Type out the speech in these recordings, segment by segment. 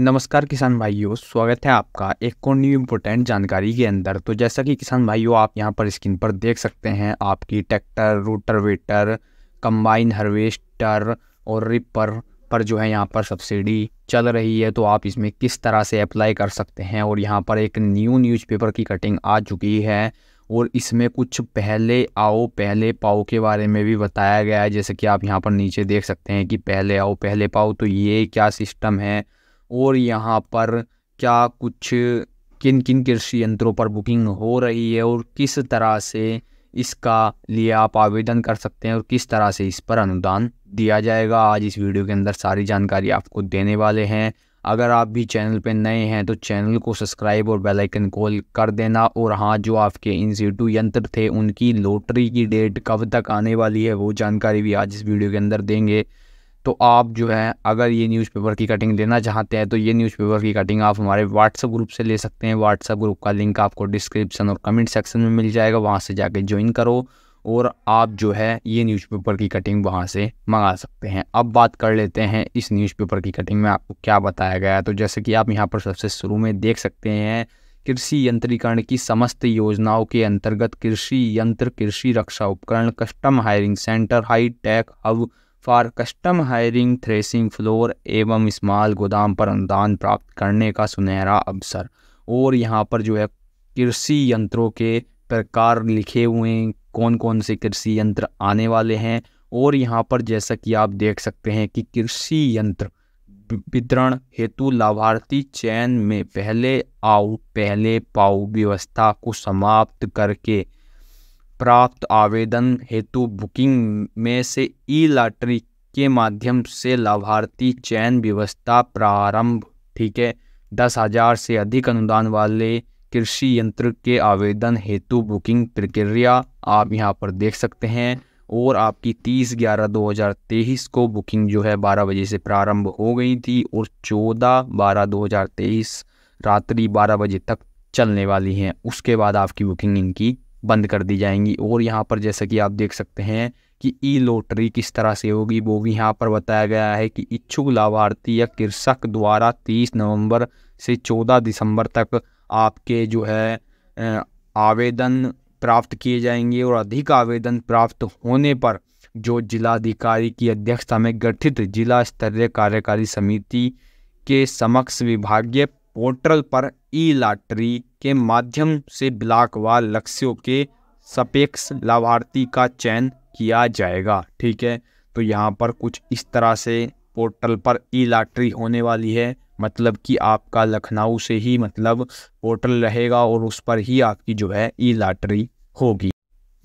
नमस्कार किसान भाइयों स्वागत है आपका एक और न्यू इम्पोर्टेंट जानकारी के अंदर तो जैसा कि किसान भाइयों आप यहाँ पर स्क्रीन पर देख सकते हैं आपकी ट्रैक्टर रोटरवेटर वेटर कंबाइन हार्वेस्टर और रिपर पर जो है यहाँ पर सब्सिडी चल रही है तो आप इसमें किस तरह से अप्लाई कर सकते हैं और यहाँ पर एक न्यू न्यूज़पेपर की कटिंग आ चुकी है और इसमें कुछ पहले आओ पहले पाओ के बारे में भी बताया गया है जैसे कि आप यहाँ पर नीचे देख सकते हैं कि पहले आओ पहले पाओ तो ये क्या सिस्टम है और यहाँ पर क्या कुछ किन किन कृषि यंत्रों पर बुकिंग हो रही है और किस तरह से इसका लिए आप आवेदन कर सकते हैं और किस तरह से इस पर अनुदान दिया जाएगा आज इस वीडियो के अंदर सारी जानकारी आपको देने वाले हैं अगर आप भी चैनल पर नए हैं तो चैनल को सब्सक्राइब और बेल आइकन कॉल कर देना और हाँ जो आपके इन सीटू यंत्र थे उनकी लॉटरी की डेट कब तक आने वाली है वो जानकारी भी आज इस वीडियो के अंदर देंगे तो आप जो है अगर ये न्यूज़पेपर की कटिंग लेना चाहते हैं तो ये न्यूज़पेपर की कटिंग आप हमारे व्हाट्सएप ग्रुप से ले सकते हैं व्हाट्सएप ग्रुप का लिंक आपको डिस्क्रिप्शन और कमेंट सेक्शन में मिल जाएगा वहाँ से जाके ज्वाइन करो और आप जो है ये न्यूज़पेपर की कटिंग वहाँ से मंगा सकते हैं अब बात कर लेते हैं इस न्यूज़पेपर की कटिंग में आपको क्या बताया गया है तो जैसे कि आप यहाँ पर सबसे शुरू में देख सकते हैं कृषि यंत्रीकरण की समस्त योजनाओं के अंतर्गत कृषि यंत्र कृषि रक्षा उपकरण custom hiring centre high tech hub for custom hiring threshing floor एवं स्मॉल गोदाम पर अनुदान प्राप्त करने का सुनहरा अवसर और यहाँ पर जो है कृषि यंत्रों के प्रकार लिखे हुए हैं कौन कौन से कृषि यंत्र आने वाले हैं और यहाँ पर जैसा कि आप देख सकते हैं कि कृषि यंत्र वितरण हेतु लाभार्थी चयन में पहले आओ पहले पाओ व्यवस्था को समाप्त करके प्राप्त आवेदन हेतु बुकिंग में से ई लॉटरी के माध्यम से लाभार्थी चयन व्यवस्था प्रारंभ ठीक है दस हजार से अधिक अनुदान वाले कृषि यंत्र के आवेदन हेतु बुकिंग प्रक्रिया आप यहाँ पर देख सकते हैं और आपकी 30 ग्यारह 2023 को बुकिंग जो है 12 बजे से प्रारंभ हो गई थी और 14 बारह 2023 रात्रि 12 बजे तक चलने वाली हैं उसके बाद आपकी बुकिंग इनकी बंद कर दी जाएंगी और यहाँ पर जैसा कि आप देख सकते हैं कि ई लॉटरी किस तरह से होगी वो भी यहाँ पर बताया गया है कि इच्छुक लाभार्थी या कृषक द्वारा 30 नवंबर से 14 दिसंबर तक आपके जो है आवेदन प्राप्त किए जाएंगे और अधिक आवेदन प्राप्त होने पर जो जिलाधिकारी की अध्यक्षता में गठित जिला स्तरीय कार्यकारी समिति के समक्ष विभागीय पोर्टल पर ई लॉटरी के माध्यम से ब्लॉक व लक्ष्यों के सापेक्ष लाभार्थी का चयन किया जाएगा ठीक है तो यहाँ पर कुछ इस तरह से पोर्टल पर ई लॉटरी होने वाली है मतलब कि आपका लखनऊ से ही मतलब पोर्टल रहेगा और उस पर ही आपकी जो है ई लॉटरी होगी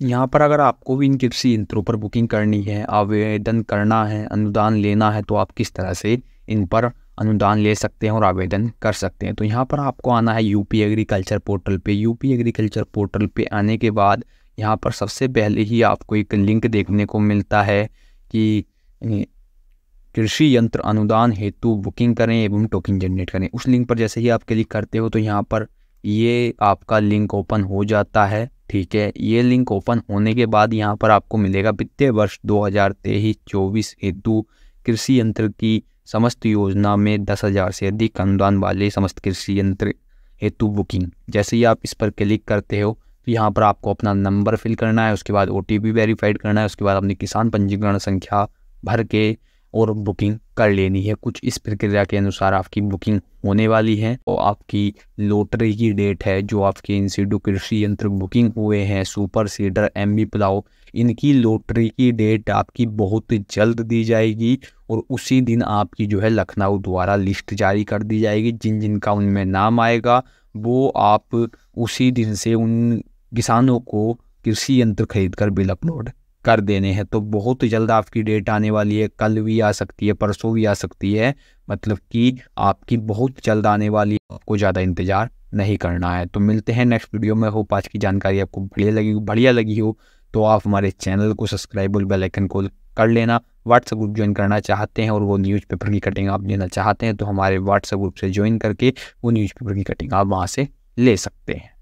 यहाँ पर अगर आपको भी इन किसी यंत्रों पर बुकिंग करनी है आवेदन करना है अनुदान लेना है तो आप किस तरह से इन पर अनुदान ले सकते हैं और आवेदन कर सकते हैं तो यहाँ पर आपको आना है यूपी एग्रीकल्चर पोर्टल पे यूपी एग्रीकल्चर पोर्टल पे आने के बाद यहाँ पर सबसे पहले ही आपको एक लिंक देखने को मिलता है कि कृषि यंत्र अनुदान हेतु बुकिंग करें एवं टोकन जनरेट करें उस लिंक पर जैसे ही आप क्लिक करते हो तो यहाँ पर ये आपका लिंक ओपन हो जाता है ठीक है ये लिंक ओपन होने के बाद यहाँ पर आपको मिलेगा वित्तीय वर्ष दो 24 हेतु कृषि यंत्र की समस्त योजना में दस हज़ार से अधिक अनुदान वाले समस्त कृषि यंत्र हेतु बुकिंग जैसे ही आप इस पर क्लिक करते हो तो यहाँ पर आपको अपना नंबर फिल करना है उसके बाद ओ टी वेरीफाइड करना है उसके बाद अपनी किसान पंजीकरण संख्या भर के और बुकिंग कर लेनी है कुछ इस प्रक्रिया के अनुसार आपकी बुकिंग होने वाली है और आपकी लोटरी की डेट है जो आपके इंसिडो कृषि यंत्र बुकिंग हुए हैं super seeder M B plough इनकी लोटरी की डेट आपकी बहुत जल्द दी जाएगी और उसी दिन आपकी जो है लखनऊ द्वारा लिस्ट जारी कर दी जाएगी जिन जिनका उनमें नाम आएगा वो आप उसी दिन से उन किसानों को कृषि यंत्र खरीद कर बिल अपलोड कर देने हैं तो बहुत जल्द आपकी डेट आने वाली है कल भी आ सकती है परसों भी आ सकती है मतलब कि आपकी बहुत जल्द आने वाली है आपको ज़्यादा इंतज़ार नहीं करना है तो मिलते हैं नेक्स्ट वीडियो में हो पाँच की जानकारी आपको बढ़िया लगी बढ़िया लगी हो तो आप हमारे चैनल को सब्सक्राइब और बेलाइकन को कर लेना व्हाट्सएप ग्रुप ज्वाइन करना चाहते हैं और वो न्यूज़पेपर की कटिंग आप लेना चाहते हैं तो हमारे व्हाट्सएप ग्रुप से ज्वाइन करके वो न्यूज़पेपर की कटिंग आप वहाँ से ले सकते हैं